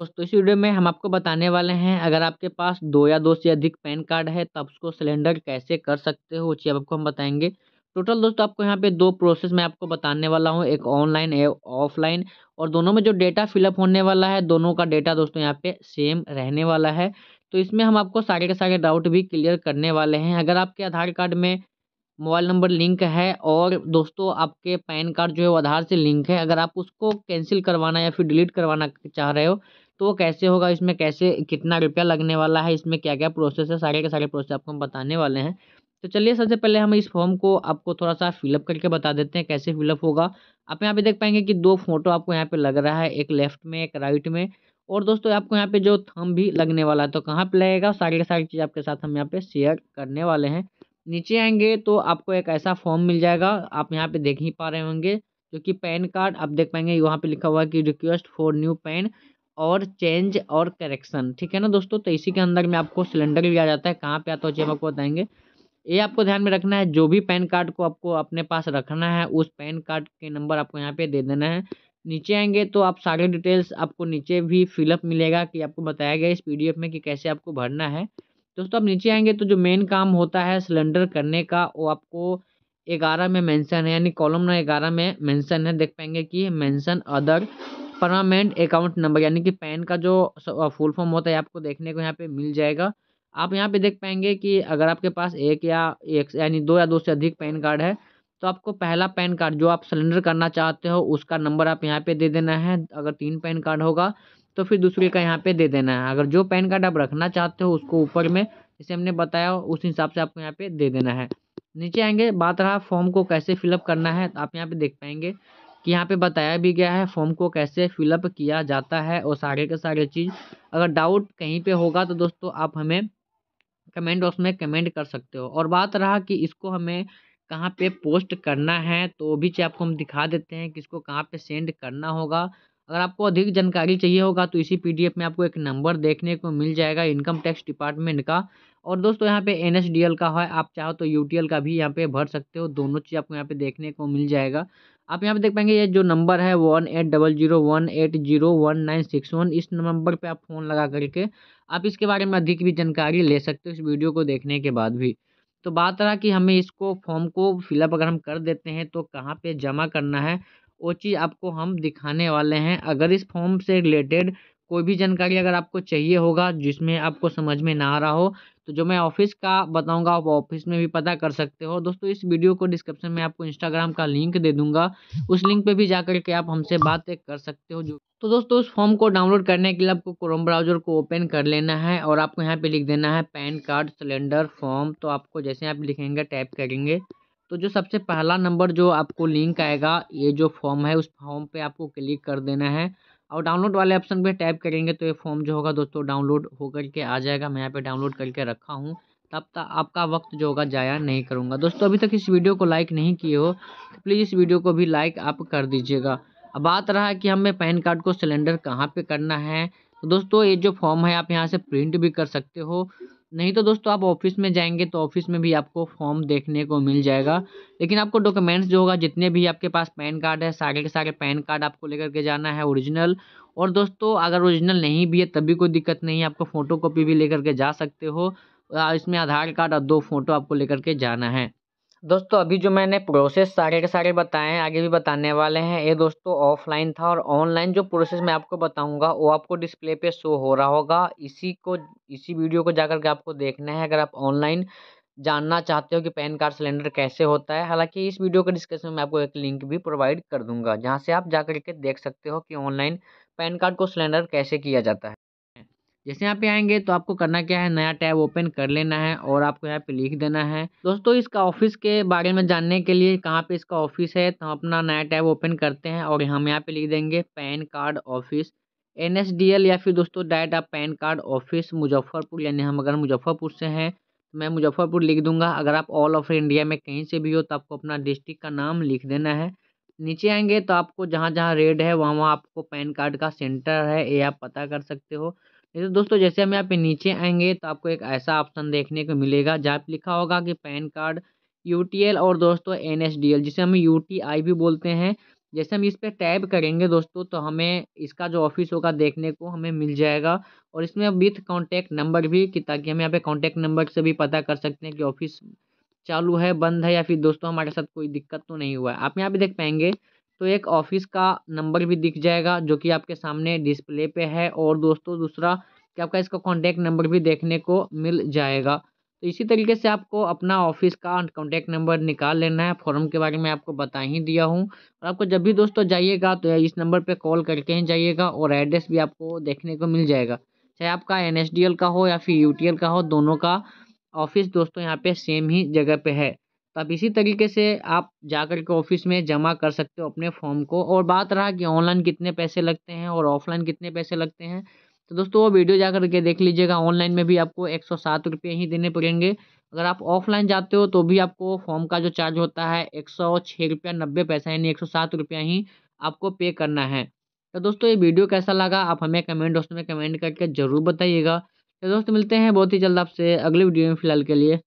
दोस्तों इस वीडियो में हम आपको बताने वाले हैं अगर आपके पास दो या दो से अधिक पैन कार्ड है तब उसको सिलेंडर कैसे कर सकते हो चीज आपको हम बताएंगे टोटल दोस्तों आपको यहाँ पे दो प्रोसेस मैं आपको बताने वाला हूँ एक ऑनलाइन एक ऑफलाइन और दोनों में जो डेटा फिलअप होने वाला है दोनों का डेटा दोस्तों यहाँ पे सेम रहने वाला है तो इसमें हम आपको सारे के सारे डाउट भी क्लियर करने वाले हैं अगर आपके आधार कार्ड में मोबाइल नंबर लिंक है और दोस्तों आपके पैन कार्ड जो है वो आधार से लिंक है अगर आप उसको कैंसिल करवाना या फिर डिलीट करवाना चाह रहे हो तो कैसे होगा इसमें कैसे कितना रुपया लगने वाला है इसमें क्या क्या प्रोसेस है सारे के सारे प्रोसेस आपको हम बताने वाले हैं तो चलिए सबसे पहले हम इस फॉर्म को आपको थोड़ा सा फिलअप करके बता देते हैं कैसे फिलअप होगा आप यहाँ पे देख पाएंगे कि दो फोटो आपको यहाँ पे लग रहा है एक लेफ्ट में एक राइट में और दोस्तों आपको यहाँ पे जो थम भी लगने वाला है तो कहाँ पे लगेगा सारी के सारी चीज़ आपके साथ हम यहाँ पे शेयर करने वाले हैं नीचे आएंगे तो आपको एक ऐसा फॉर्म मिल जाएगा आप यहाँ पे देख ही पा रहे होंगे जो कि पैन कार्ड आप देख पाएंगे वहाँ पे लिखा हुआ है कि रिक्वेस्ट फॉर न्यू पैन और चेंज और करेक्शन ठीक है ना दोस्तों तो इसी के अंदर में आपको सिलेंडर लिया जाता है कहाँ पे आता है जब आपको बताएंगे ये आपको ध्यान में रखना है जो भी पैन कार्ड को आपको अपने पास रखना है उस पैन कार्ड के नंबर आपको यहाँ पे दे देना है नीचे आएंगे तो आप सारे डिटेल्स आपको नीचे भी फिलअप मिलेगा कि आपको बताया गया इस पी में कि कैसे आपको भरना है दोस्तों आप नीचे आएंगे तो जो मेन काम होता है सिलेंडर करने का वो आपको ग्यारह में मेंशन है यानी कॉलम ग्यारह में मेंशन है देख पाएंगे कि mention other permanent account number यानी कि पैन का जो फुल फॉर्म होता है आपको देखने को यहाँ पे मिल जाएगा आप यहाँ पे देख पाएंगे कि अगर आपके पास एक या एक यानी दो या दो से अधिक पैन कार्ड है तो आपको पहला पैन कार्ड जो आप सिलेंडर करना चाहते हो उसका नंबर आप यहाँ पे दे देना है अगर तीन पैन कार्ड होगा तो फिर दूसरे का यहाँ पे दे देना है अगर जो पैन कार्ड आप रखना चाहते हो उसको ऊपर में जैसे हमने बताया उस हिसाब से आपको यहाँ पे दे देना है नीचे आएंगे बात रहा फॉर्म को कैसे फिलअप करना है तो आप यहाँ पे देख पाएंगे कि यहाँ पे बताया भी गया है फॉर्म को कैसे फिलअप किया जाता है और सारे के सारे चीज़ अगर डाउट कहीं पे होगा तो दोस्तों आप हमें कमेंट बॉक्स में कमेंट कर सकते हो और बात रहा कि इसको हमें कहाँ पे पोस्ट करना है तो भी आपको हम दिखा देते हैं कि इसको कहाँ पर सेंड करना होगा अगर आपको अधिक जानकारी चाहिए होगा तो इसी पी में आपको एक नंबर देखने को मिल जाएगा इनकम टैक्स डिपार्टमेंट का और दोस्तों यहाँ पे एन का है आप चाहो तो यू का भी यहाँ पे भर सकते हो दोनों चीज़ आपको यहाँ पे देखने को मिल जाएगा आप यहाँ पे देख पाएंगे ये जो नंबर है one eight double zero one eight zero one nine six one इस नंबर पे आप फ़ोन लगा करके आप इसके बारे में अधिक भी जानकारी ले सकते हो इस वीडियो को देखने के बाद भी तो बात रहा कि हमें इसको फॉर्म को फिलअप अगर हम कर देते हैं तो कहाँ पे जमा करना है वो चीज़ आपको हम दिखाने वाले हैं अगर इस फॉर्म से रिलेटेड कोई भी जानकारी अगर आपको चाहिए होगा जिसमें आपको समझ में ना आ रहा हो तो जो मैं ऑफिस का बताऊंगा आप ऑफिस में भी पता कर सकते हो दोस्तों इस वीडियो को डिस्क्रिप्शन में आपको इंस्टाग्राम का लिंक दे दूंगा उस लिंक पे भी जा के आप हमसे बात कर सकते हो जो तो दोस्तों उस फॉर्म को डाउनलोड करने के लिए आपको क्रोम ब्राउजर को ओपन कर लेना है और आपको यहाँ पे लिख देना है पैन कार्ड सिलेंडर फॉर्म तो आपको जैसे आप लिखेंगे टाइप करेंगे तो जो सबसे पहला नंबर जो आपको लिंक आएगा ये जो फॉर्म है उस फॉर्म पर आपको क्लिक कर देना है और डाउनलोड वाले ऑप्शन पे टैप करेंगे तो ये फॉर्म जो होगा दोस्तों डाउनलोड होकर के आ जाएगा मैं यहाँ पे डाउनलोड करके रखा हूँ तब तक आपका वक्त जो होगा जाया नहीं करूँगा दोस्तों अभी तक इस वीडियो को लाइक नहीं किए हो तो प्लीज़ इस वीडियो को भी लाइक आप कर दीजिएगा अब बात रहा कि हमें पैन कार्ड को सिलेंडर कहाँ पर करना है तो दोस्तों ये जो फॉर्म है आप यहाँ से प्रिंट भी कर सकते हो नहीं तो दोस्तों आप ऑफिस में जाएंगे तो ऑफिस में भी आपको फॉर्म देखने को मिल जाएगा लेकिन आपको डॉक्यूमेंट्स जो होगा जितने भी आपके पास पैन कार्ड है सारे के सारे पैन कार्ड आपको लेकर के जाना है ओरिजिनल और दोस्तों अगर ओरिजिनल नहीं भी है तभी कोई दिक्कत नहीं है आपको फ़ोटो कॉपी भी लेकर के जा सकते हो इसमें आधार कार्ड और दो फोटो आपको लेकर के जाना है दोस्तों अभी जो मैंने प्रोसेस सारे के सारे बताए हैं आगे भी बताने वाले हैं ये दोस्तों ऑफलाइन था और ऑनलाइन जो प्रोसेस मैं आपको बताऊंगा वो आपको डिस्प्ले पे शो हो रहा होगा इसी को इसी वीडियो को जाकर के आपको देखना है अगर आप ऑनलाइन जानना चाहते हो कि पैन कार्ड सिलेंडर कैसे होता है हालांकि इस वीडियो के डिस्क्रिप्शन में आपको एक लिंक भी प्रोवाइड कर दूंगा जहाँ से आप जाकर के देख सकते हो कि ऑनलाइन पैन कार्ड को सिलेंडर कैसे किया जाता है जैसे यहाँ पे आएंगे तो आपको करना क्या है नया टैब ओपन कर लेना है और आपको यहाँ पे लिख देना है दोस्तों इसका ऑफिस के बारे में जानने के लिए कहाँ पे इसका ऑफिस है तो हम अपना नया टैब ओपन करते हैं और हम यहाँ पे लिख देंगे पैन कार्ड ऑफिस एन या फिर दोस्तों डायरेक्ट आप पैन कार्ड ऑफिस मुजफ्फरपुर यानी हम अगर मुजफ्फरपुर से हैं तो मैं मुजफ्फरपुर लिख दूंगा अगर आप ऑल ऑफ इंडिया में कहीं से भी हो तो आपको अपना डिस्ट्रिक्ट का नाम लिख देना है नीचे आएंगे तो आपको जहाँ जहाँ रेड है वहाँ वहाँ आपको पैन कार्ड का सेंटर है ये आप पता कर सकते हो तो दोस्तों जैसे हम यहाँ पे नीचे आएंगे तो आपको एक ऐसा ऑप्शन देखने को मिलेगा जहाँ पे लिखा होगा कि पैन कार्ड यू और दोस्तों एन जिसे हम यू भी बोलते हैं जैसे हम इस पर टैब करेंगे दोस्तों तो हमें इसका जो ऑफिस होगा देखने को हमें मिल जाएगा और इसमें विथ कॉन्टैक्ट नंबर भी कि ताकि हम यहाँ पे कॉन्टैक्ट नंबर से भी पता कर सकते हैं कि ऑफिस चालू है बंद है या फिर दोस्तों हमारे साथ कोई दिक्कत तो नहीं हुआ है आप यहाँ पे देख पाएंगे तो एक ऑफिस का नंबर भी दिख जाएगा जो कि आपके सामने डिस्प्ले पे है और दोस्तों दूसरा कि आपका इसका कॉन्टैक्ट नंबर भी देखने को मिल जाएगा तो इसी तरीके से आपको अपना ऑफिस का कॉन्टैक्ट नंबर निकाल लेना है फॉर्म के बारे में आपको बता ही दिया हूँ और आपको जब भी दोस्तों जाइएगा तो इस नंबर पर कॉल करके ही जाइएगा और एड्रेस भी आपको देखने को मिल जाएगा चाहे आपका एन का हो या फिर यू का हो दोनों का ऑफिस दोस्तों यहाँ पे सेम ही जगह पे है तो आप इसी तरीके से आप जा कर के ऑफिस में जमा कर सकते हो अपने फॉर्म को और बात रहा कि ऑनलाइन कितने पैसे लगते हैं और ऑफलाइन कितने पैसे लगते हैं तो दोस्तों वो वीडियो जा के देख लीजिएगा ऑनलाइन में भी आपको एक सौ सात रुपये ही देने पड़ेंगे अगर आप ऑफलाइन जाते हो तो भी आपको फॉर्म का जो चार्ज होता है एक सौ छः रुपया नब्बे पैसा यानी एक सौ सात रुपया ही आपको पे करना है तो दोस्तों ये वीडियो कैसा लगा आप हमें कमेंट बॉक्स में कमेंट करके ज़रूर बताइएगा तो दोस्तों मिलते हैं बहुत ही जल्द आपसे अगले वीडियो में फिलहाल के लिए